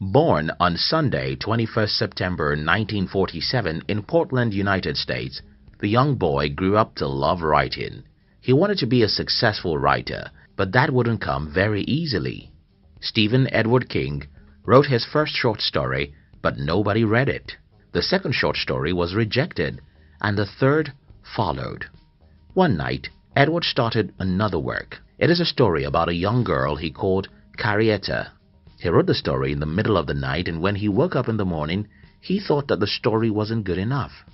Born on Sunday, 21 September 1947 in Portland, United States, the young boy grew up to love writing. He wanted to be a successful writer, but that wouldn't come very easily. Stephen Edward King wrote his first short story, but nobody read it. The second short story was rejected, and the third followed. One night, Edward started another work. It is a story about a young girl he called Carrietta. He wrote the story in the middle of the night, and when he woke up in the morning, he thought that the story wasn't good enough.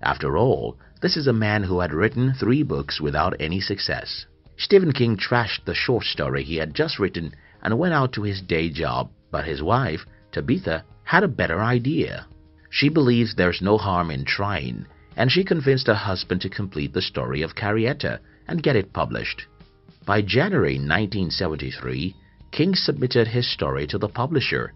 After all, this is a man who had written three books without any success. Stephen King trashed the short story he had just written and went out to his day job, but his wife, Tabitha, had a better idea. She believes there's no harm in trying, and she convinced her husband to complete the story of Carrietta and get it published. By January 1973, King submitted his story to the publisher,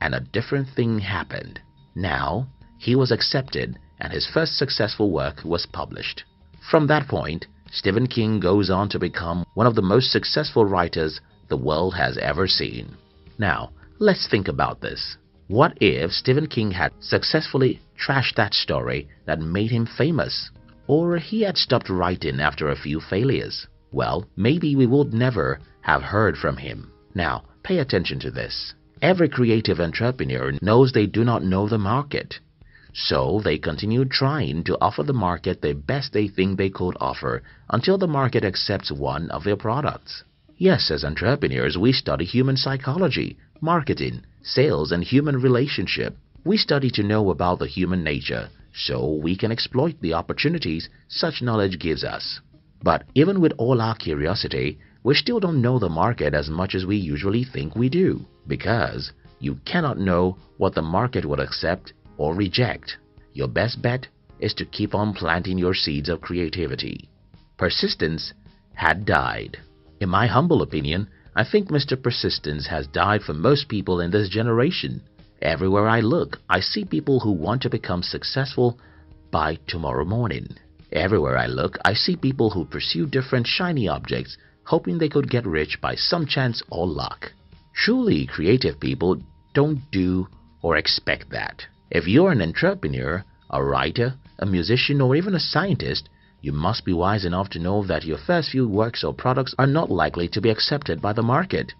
and a different thing happened. Now, he was accepted and his first successful work was published. From that point, Stephen King goes on to become one of the most successful writers the world has ever seen. Now, let's think about this. What if Stephen King had successfully trashed that story that made him famous? Or he had stopped writing after a few failures? Well, maybe we would never have heard from him. Now, pay attention to this. Every creative entrepreneur knows they do not know the market. So they continue trying to offer the market the best they think they could offer until the market accepts one of their products. Yes, as entrepreneurs, we study human psychology, marketing, sales, and human relationship. We study to know about the human nature so we can exploit the opportunities such knowledge gives us. But even with all our curiosity, we still don't know the market as much as we usually think we do because you cannot know what the market will accept or reject. Your best bet is to keep on planting your seeds of creativity. Persistence had died. In my humble opinion, I think Mr. Persistence has died for most people in this generation. Everywhere I look, I see people who want to become successful by tomorrow morning. Everywhere I look, I see people who pursue different shiny objects, hoping they could get rich by some chance or luck. Truly creative people don't do or expect that. If you're an entrepreneur, a writer, a musician, or even a scientist, you must be wise enough to know that your first few works or products are not likely to be accepted by the market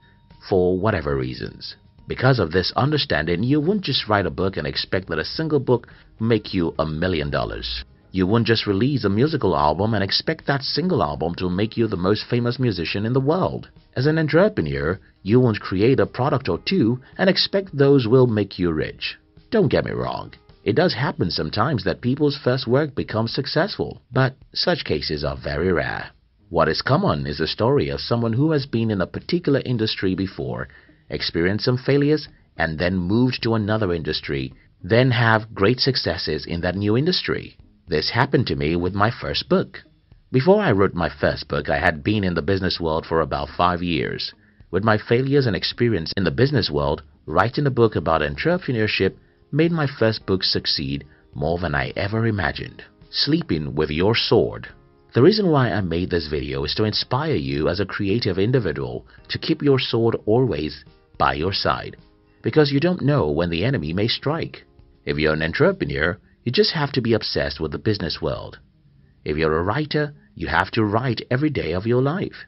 for whatever reasons. Because of this understanding, you won't just write a book and expect that a single book make you a million dollars. You won't just release a musical album and expect that single album to make you the most famous musician in the world. As an entrepreneur, you won't create a product or two and expect those will make you rich. Don't get me wrong. It does happen sometimes that people's first work becomes successful, but such cases are very rare. What is common is the story of someone who has been in a particular industry before, experienced some failures, and then moved to another industry, then have great successes in that new industry. This happened to me with my first book. Before I wrote my first book, I had been in the business world for about five years. With my failures and experience in the business world, writing a book about entrepreneurship made my first book succeed more than I ever imagined. Sleeping with Your Sword. The reason why I made this video is to inspire you as a creative individual to keep your sword always by your side because you don't know when the enemy may strike. If you're an entrepreneur, you just have to be obsessed with the business world. If you're a writer, you have to write every day of your life.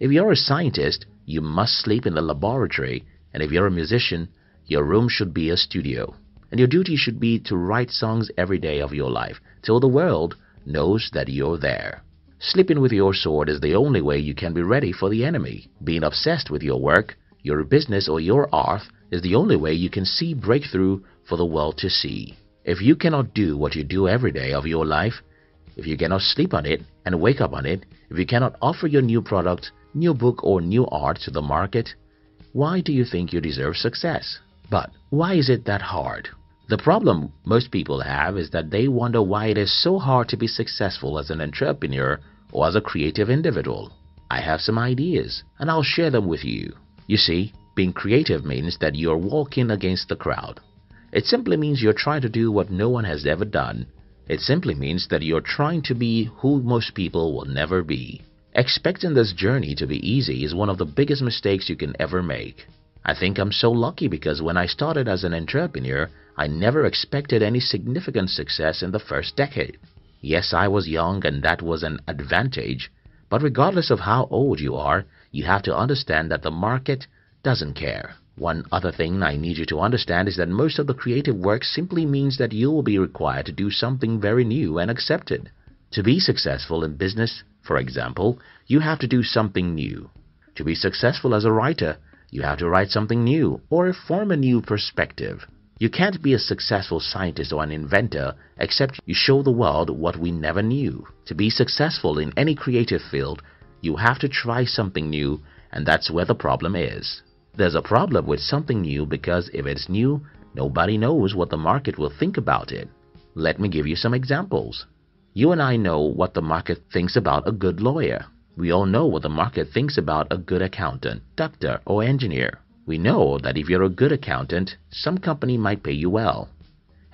If you're a scientist, you must sleep in the laboratory and if you're a musician, your room should be a studio. And your duty should be to write songs every day of your life till the world knows that you're there. Sleeping with your sword is the only way you can be ready for the enemy. Being obsessed with your work, your business, or your art is the only way you can see breakthrough for the world to see. If you cannot do what you do every day of your life, if you cannot sleep on it and wake up on it, if you cannot offer your new product, new book, or new art to the market, why do you think you deserve success? But why is it that hard? The problem most people have is that they wonder why it is so hard to be successful as an entrepreneur or as a creative individual. I have some ideas and I'll share them with you. You see, being creative means that you're walking against the crowd. It simply means you're trying to do what no one has ever done. It simply means that you're trying to be who most people will never be. Expecting this journey to be easy is one of the biggest mistakes you can ever make. I think I'm so lucky because when I started as an entrepreneur, I never expected any significant success in the first decade. Yes, I was young and that was an advantage, but regardless of how old you are, you have to understand that the market doesn't care. One other thing I need you to understand is that most of the creative work simply means that you will be required to do something very new and accepted. To be successful in business, for example, you have to do something new. To be successful as a writer, you have to write something new or form a new perspective. You can't be a successful scientist or an inventor except you show the world what we never knew. To be successful in any creative field, you have to try something new and that's where the problem is. There's a problem with something new because if it's new, nobody knows what the market will think about it. Let me give you some examples. You and I know what the market thinks about a good lawyer. We all know what the market thinks about a good accountant, doctor, or engineer. We know that if you're a good accountant, some company might pay you well.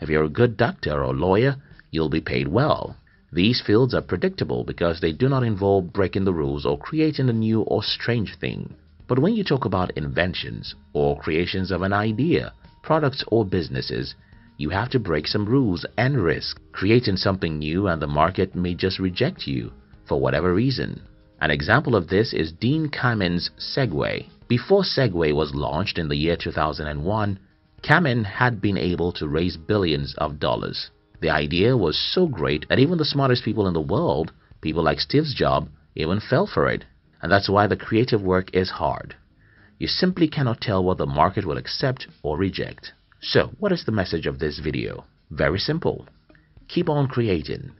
If you're a good doctor or lawyer, you'll be paid well. These fields are predictable because they do not involve breaking the rules or creating a new or strange thing. But when you talk about inventions or creations of an idea, products or businesses, you have to break some rules and risk creating something new and the market may just reject you for whatever reason. An example of this is Dean Kamen's Segway. Before Segway was launched in the year 2001, Kamen had been able to raise billions of dollars. The idea was so great that even the smartest people in the world, people like Steve Jobs, even fell for it. And that's why the creative work is hard. You simply cannot tell what the market will accept or reject. So, what is the message of this video? Very simple. Keep on creating.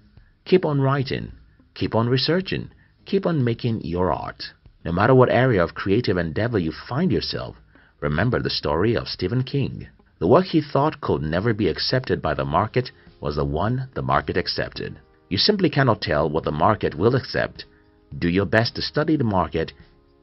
Keep on writing. Keep on researching. Keep on making your art. No matter what area of creative endeavor you find yourself, remember the story of Stephen King. The work he thought could never be accepted by the market was the one the market accepted. You simply cannot tell what the market will accept. Do your best to study the market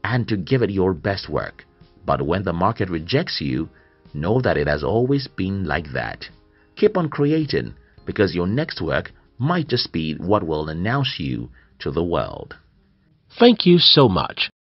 and to give it your best work. But when the market rejects you, know that it has always been like that. Keep on creating because your next work might just be what will announce you to the world. Thank you so much.